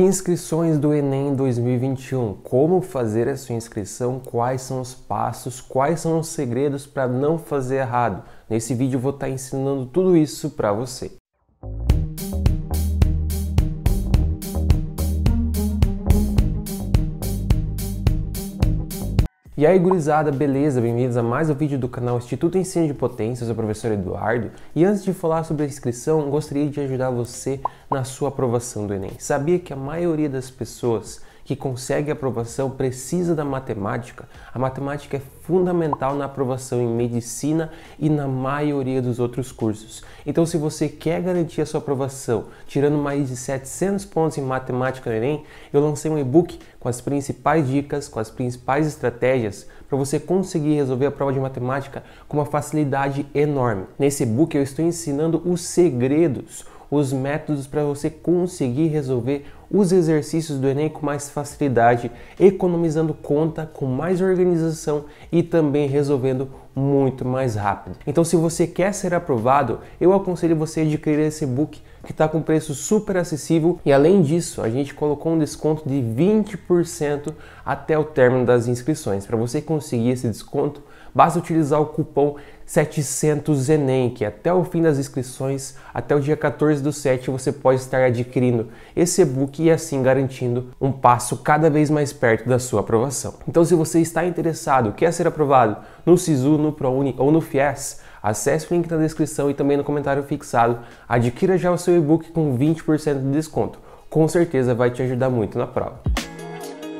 Inscrições do Enem 2021. Como fazer a sua inscrição? Quais são os passos? Quais são os segredos para não fazer errado? Nesse vídeo vou estar tá ensinando tudo isso para você. E aí, gurizada, beleza? Bem-vindos a mais um vídeo do canal Instituto Ensino de Potências. eu sou o professor Eduardo. E antes de falar sobre a inscrição, gostaria de ajudar você na sua aprovação do Enem. Sabia que a maioria das pessoas que consegue aprovação precisa da matemática. A matemática é fundamental na aprovação em medicina e na maioria dos outros cursos. Então, se você quer garantir a sua aprovação tirando mais de 700 pontos em matemática no Enem, eu lancei um e-book com as principais dicas, com as principais estratégias para você conseguir resolver a prova de matemática com uma facilidade enorme. Nesse e-book eu estou ensinando os segredos, os métodos para você conseguir resolver os exercícios do Enem com mais facilidade, economizando conta, com mais organização e também resolvendo muito mais rápido. Então, se você quer ser aprovado, eu aconselho você a adquirir esse book que está com preço super acessível e além disso, a gente colocou um desconto de 20% até o término das inscrições. Para você conseguir esse desconto, Basta utilizar o cupom 700 ENEM, que até o fim das inscrições, até o dia 14 do 7, você pode estar adquirindo esse e-book e assim garantindo um passo cada vez mais perto da sua aprovação. Então, se você está interessado, quer ser aprovado no SISU, no ProUni ou no FIES, acesse o link na descrição e também no comentário fixado, adquira já o seu e-book com 20% de desconto. Com certeza vai te ajudar muito na prova.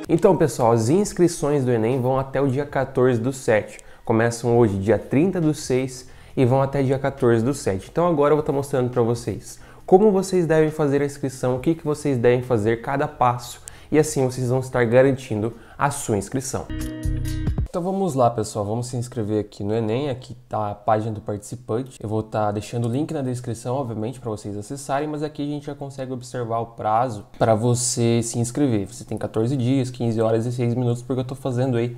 Então, pessoal, as inscrições do Enem vão até o dia 14 do 7 começam hoje, dia 30 do 6 e vão até dia 14 do 7. Então agora eu vou estar tá mostrando para vocês como vocês devem fazer a inscrição, o que, que vocês devem fazer cada passo e assim vocês vão estar garantindo a sua inscrição. Então vamos lá, pessoal. Vamos se inscrever aqui no Enem. Aqui tá a página do participante. Eu vou estar tá deixando o link na descrição, obviamente, para vocês acessarem, mas aqui a gente já consegue observar o prazo para você se inscrever. Você tem 14 dias, 15 horas e 6 minutos, porque eu estou fazendo aí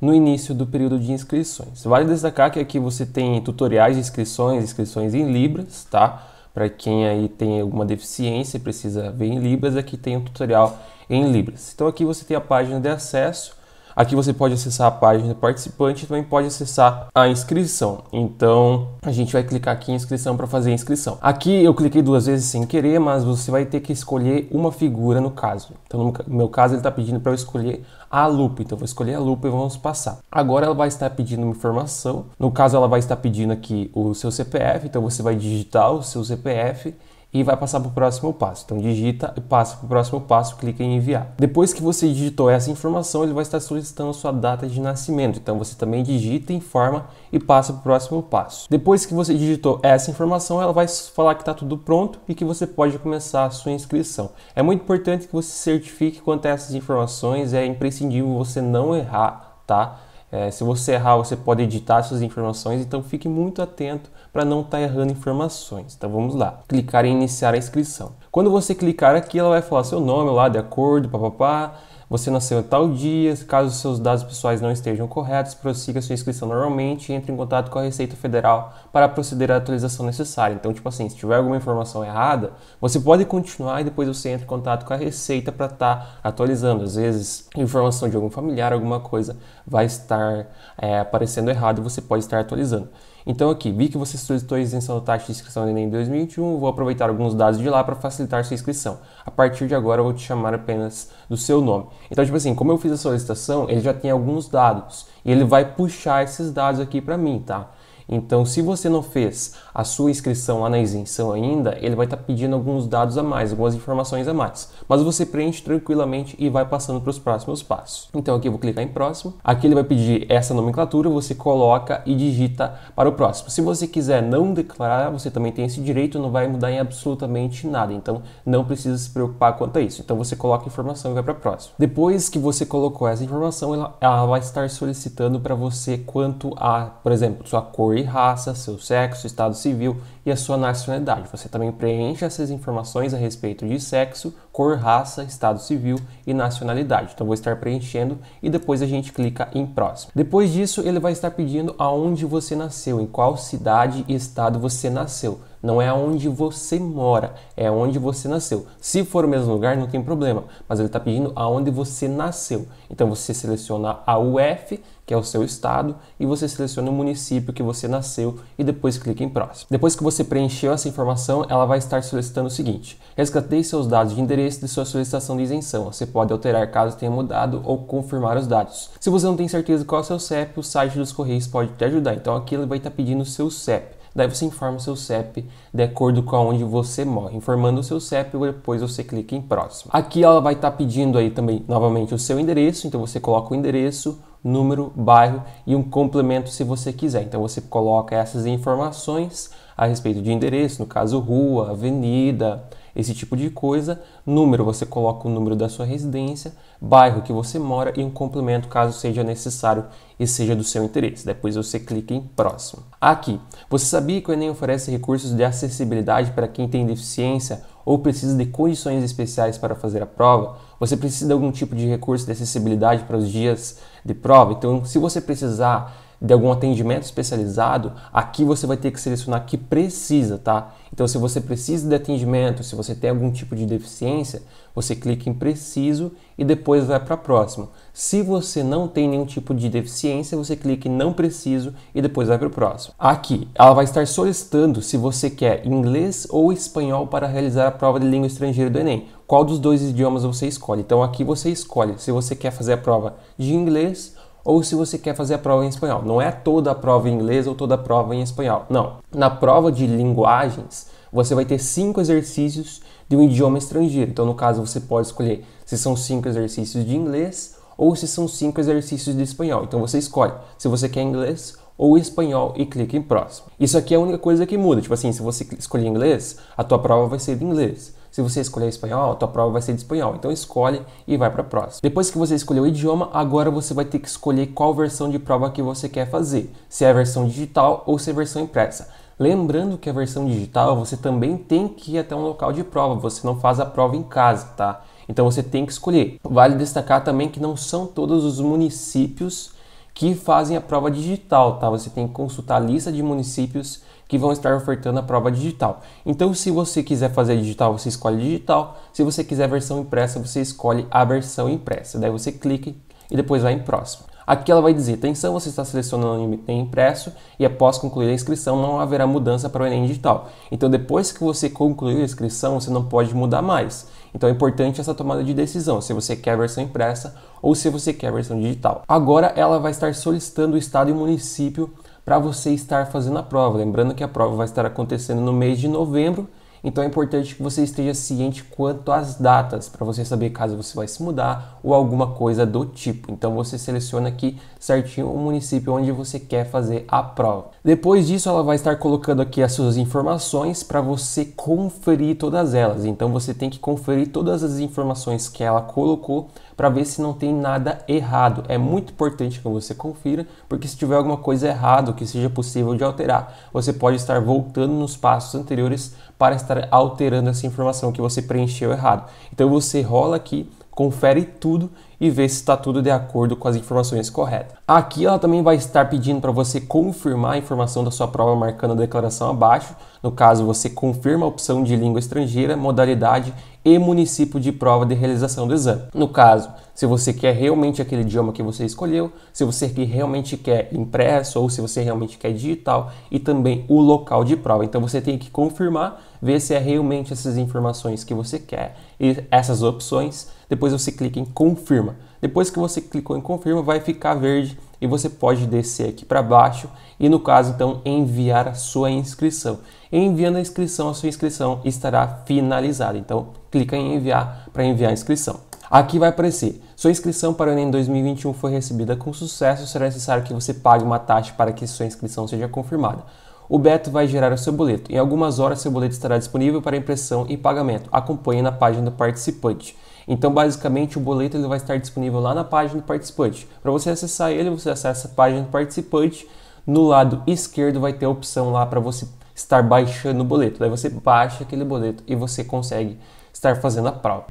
no início do período de inscrições. Vale destacar que aqui você tem tutoriais de inscrições, inscrições em Libras, tá? Para quem aí tem alguma deficiência e precisa ver em Libras, aqui tem um tutorial em Libras. Então aqui você tem a página de acesso Aqui você pode acessar a página participante e também pode acessar a inscrição. Então a gente vai clicar aqui em inscrição para fazer a inscrição. Aqui eu cliquei duas vezes sem querer, mas você vai ter que escolher uma figura no caso. Então no meu caso ele está pedindo para eu escolher a lupa, então vou escolher a lupa e vamos passar. Agora ela vai estar pedindo uma informação. No caso ela vai estar pedindo aqui o seu CPF, então você vai digitar o seu CPF e vai passar para o próximo passo. Então digita e passa para o próximo passo, clica em enviar. Depois que você digitou essa informação, ele vai estar solicitando a sua data de nascimento. Então você também digita, informa e passa para o próximo passo. Depois que você digitou essa informação, ela vai falar que está tudo pronto e que você pode começar a sua inscrição. É muito importante que você certifique quanto a essas informações, é imprescindível você não errar, tá? É, se você errar, você pode editar suas informações, então fique muito atento para não estar tá errando informações. Então vamos lá, clicar em iniciar a inscrição. Quando você clicar aqui, ela vai falar seu nome lá, de acordo, papapá. Você nasceu tal dia, caso seus dados pessoais não estejam corretos, prossiga sua inscrição normalmente e entre em contato com a Receita Federal para proceder à atualização necessária. Então, tipo assim, se tiver alguma informação errada, você pode continuar e depois você entra em contato com a Receita para estar tá atualizando. Às vezes, informação de algum familiar, alguma coisa vai estar é, aparecendo errado e você pode estar atualizando. Então aqui, vi que você solicitou isenção da taxa de inscrição do Enem 2021, vou aproveitar alguns dados de lá para facilitar sua inscrição. A partir de agora, eu vou te chamar apenas do seu nome. Então, tipo assim, como eu fiz a solicitação, ele já tem alguns dados e ele vai puxar esses dados aqui para mim, tá? Então, se você não fez a sua inscrição lá na isenção ainda, ele vai estar tá pedindo alguns dados a mais, algumas informações a mais. Mas você preenche tranquilamente e vai passando para os próximos passos. Então, aqui eu vou clicar em próximo. Aqui ele vai pedir essa nomenclatura, você coloca e digita para o próximo. Se você quiser não declarar, você também tem esse direito, não vai mudar em absolutamente nada. Então, não precisa se preocupar quanto a isso. Então, você coloca a informação e vai para o próximo. Depois que você colocou essa informação, ela, ela vai estar solicitando para você quanto a, por exemplo, sua cor raça, seu sexo, estado civil e a sua nacionalidade. Você também preenche essas informações a respeito de sexo, cor, raça, estado civil e nacionalidade. Então vou estar preenchendo e depois a gente clica em próximo. Depois disso, ele vai estar pedindo aonde você nasceu, em qual cidade e estado você nasceu. Não é onde você mora, é onde você nasceu. Se for o mesmo lugar, não tem problema, mas ele está pedindo aonde você nasceu. Então você seleciona a UF, que é o seu estado, e você seleciona o município que você nasceu e depois clica em próximo. Depois que você você preencheu essa informação, ela vai estar solicitando o seguinte: resgatei seus dados de endereço de sua solicitação de isenção. Você pode alterar caso tenha mudado ou confirmar os dados. Se você não tem certeza qual é o seu CEP, o site dos Correios pode te ajudar. Então aqui ele vai estar pedindo o seu CEP. Daí você informa o seu CEP de acordo com onde você mora. Informando o seu CEP, depois você clica em próximo. Aqui ela vai estar pedindo aí também novamente o seu endereço, então você coloca o endereço, número, bairro e um complemento se você quiser. Então você coloca essas informações a respeito de endereço, no caso rua, avenida, esse tipo de coisa. Número, você coloca o número da sua residência, bairro que você mora e um complemento caso seja necessário e seja do seu interesse. Depois você clica em próximo. Aqui, você sabia que o Enem oferece recursos de acessibilidade para quem tem deficiência ou precisa de condições especiais para fazer a prova? Você precisa de algum tipo de recurso de acessibilidade para os dias de prova? Então, se você precisar de algum atendimento especializado, aqui você vai ter que selecionar que precisa, tá? Então, se você precisa de atendimento, se você tem algum tipo de deficiência, você clica em preciso e depois vai para próximo. Se você não tem nenhum tipo de deficiência, você clica em não preciso e depois vai para o próximo. Aqui, ela vai estar solicitando se você quer inglês ou espanhol para realizar a prova de língua estrangeira do Enem. Qual dos dois idiomas você escolhe? Então, aqui você escolhe se você quer fazer a prova de inglês ou se você quer fazer a prova em espanhol. Não é toda a prova em inglês ou toda a prova em espanhol. Não. Na prova de linguagens, você vai ter cinco exercícios de um idioma estrangeiro. Então, no caso, você pode escolher se são cinco exercícios de inglês ou se são cinco exercícios de espanhol. Então, você escolhe se você quer inglês ou espanhol e clica em próximo. Isso aqui é a única coisa que muda. Tipo assim, se você escolher inglês, a tua prova vai ser de inglês. Se você escolher espanhol, a tua prova vai ser de espanhol. Então escolhe e vai para a próxima. Depois que você escolheu o idioma, agora você vai ter que escolher qual versão de prova que você quer fazer. Se é a versão digital ou se é a versão impressa. Lembrando que a versão digital você também tem que ir até um local de prova, você não faz a prova em casa, tá? Então você tem que escolher. Vale destacar também que não são todos os municípios que fazem a prova digital, tá? Você tem que consultar a lista de municípios que vão estar ofertando a prova digital. Então, se você quiser fazer digital, você escolhe digital. Se você quiser versão impressa, você escolhe a versão impressa. Daí você clica e depois vai em próximo. Aqui ela vai dizer: atenção, você está selecionando em impresso e após concluir a inscrição não haverá mudança para o Enem digital. Então, depois que você concluir a inscrição, você não pode mudar mais. Então é importante essa tomada de decisão, se você quer a versão impressa ou se você quer a versão digital. Agora ela vai estar solicitando o estado e o município para você estar fazendo a prova. Lembrando que a prova vai estar acontecendo no mês de novembro então é importante que você esteja ciente quanto às datas para você saber caso você vai se mudar ou alguma coisa do tipo. Então você seleciona aqui certinho o município onde você quer fazer a prova. Depois disso, ela vai estar colocando aqui as suas informações para você conferir todas elas. Então você tem que conferir todas as informações que ela colocou para ver se não tem nada errado. É muito importante que você confira, porque se tiver alguma coisa errada que seja possível de alterar, você pode estar voltando nos passos anteriores para estar estar alterando essa informação que você preencheu errado. Então você rola aqui, confere tudo e vê se está tudo de acordo com as informações corretas. Aqui ela também vai estar pedindo para você confirmar a informação da sua prova marcando a declaração abaixo no caso, você confirma a opção de língua estrangeira, modalidade e município de prova de realização do exame. No caso, se você quer realmente aquele idioma que você escolheu, se você realmente quer impresso ou se você realmente quer digital e também o local de prova. Então você tem que confirmar, ver se é realmente essas informações que você quer e essas opções. Depois você clica em confirma. Depois que você clicou em confirma, vai ficar verde e você pode descer aqui para baixo e no caso então enviar a sua inscrição. Enviando a inscrição, a sua inscrição estará finalizada. Então clica em enviar para enviar a inscrição. Aqui vai aparecer: sua inscrição para o Enem 2021 foi recebida com sucesso. Será necessário que você pague uma taxa para que sua inscrição seja confirmada. O Beto vai gerar o seu boleto. Em algumas horas, seu boleto estará disponível para impressão e pagamento. Acompanhe na página do participante. Então, basicamente, o boleto ele vai estar disponível lá na página do participante. Para você acessar ele, você acessa a página do participante. No lado esquerdo vai ter a opção lá para você estar baixando o boleto. Daí você baixa aquele boleto e você consegue estar fazendo a prova.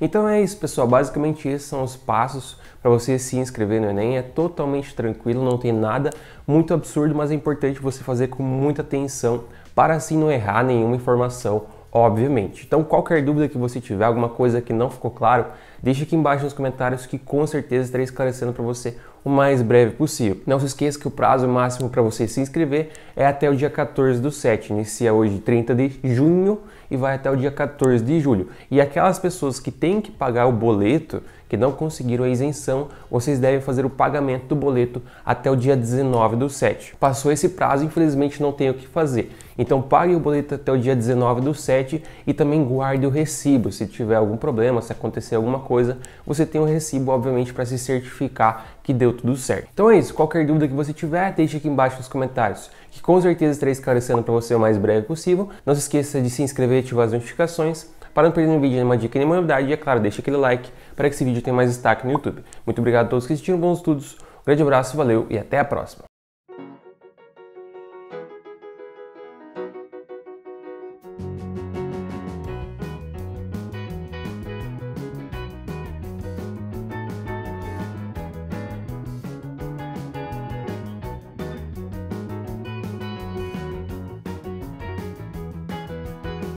Então é isso, pessoal. Basicamente, esses são os passos para você se inscrever no Enem. É totalmente tranquilo, não tem nada muito absurdo, mas é importante você fazer com muita atenção para assim não errar nenhuma informação obviamente. Então, qualquer dúvida que você tiver, alguma coisa que não ficou claro, deixe aqui embaixo nos comentários que com certeza estarei esclarecendo para você o mais breve possível. Não se esqueça que o prazo máximo para você se inscrever é até o dia 14 do 7. Inicia hoje 30 de junho e vai até o dia 14 de julho. E aquelas pessoas que têm que pagar o boleto, que não conseguiram a isenção, vocês devem fazer o pagamento do boleto até o dia 19 do 7. Passou esse prazo, infelizmente não tem o que fazer. Então pague o boleto até o dia 19 do 7 e também guarde o recibo. Se tiver algum problema, se acontecer alguma coisa, você tem o um recibo, obviamente, para se certificar que deu tudo certo. Então é isso. Qualquer dúvida que você tiver, deixe aqui embaixo nos comentários, que com certeza estarei esclarecendo para você o mais breve possível. Não se esqueça de se inscrever e ativar as notificações. Para não perder nenhum vídeo, nenhuma né, dica, nenhuma novidade, e é claro, deixa aquele like para que esse vídeo tenha mais destaque no YouTube. Muito obrigado a todos que assistiram, bons estudos, um grande abraço, valeu e até a próxima!